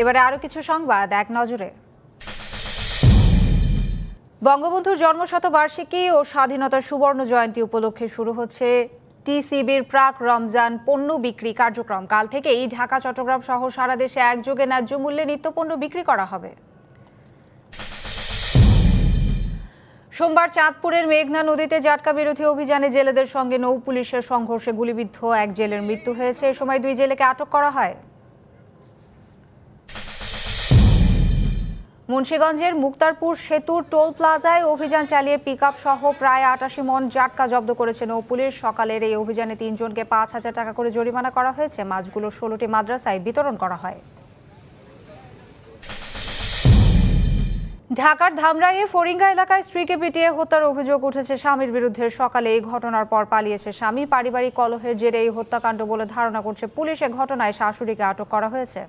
এবারে আরও কিছু সংবাদ এক নজরে বঙ্গবন্ধুর জন্মশতবার্ষিকী ও স্বাধীনতার সুবর্ণ জয়ন্তী উপলক্ষে শুরু হচ্ছে টিসিবির প্রাক রমজান পণ্য বিক্রি কার্যক্রম কাল থেকেই ঢাকা চট্টগ্রাম সহ সারা দেশে একযোগে ন্যায্য মূল্যে নিত্যপণ্য বিক্রি করা হবে সোমবার চাঁদপুরের মেঘনা নদীতে জাটকা বিরোধী অভিযানে জেলেদের সঙ্গে নৌ পুলিশের সংঘর্ষে গুলিবিদ্ধ এক জেলের মৃত্যু হয়েছে এ সময় দুই জেলেকে আটক করা হয় মুন্সীগঞ্জের মুক্তারপুর সেতুর টোল প্লাজায় অভিযান চালিয়ে পিক সহ প্রায় আটাশি মন জাটকা জব্দ করেছে নৌপুলিশ সকালের এই অভিযানে তিনজনকে পাঁচ হাজার টাকা করে জরিমানা করা হয়েছে মাছগুলো ষোলোটি মাদ্রাসায় বিতরণ করা হয় ঢাকার ধামরাইয়ে ফরিঙ্গা এলাকায় স্ত্রীকে পিটিয়ে হত্যার অভিযোগ উঠেছে স্বামীর বিরুদ্ধে সকালে এই ঘটনার পর পালিয়েছে স্বামী পারিবারিক কলহের জেরে এই হত্যাকাণ্ড বলে ধারণা করছে পুলিশ এ ঘটনায় শাশুড়িকে আটক করা হয়েছে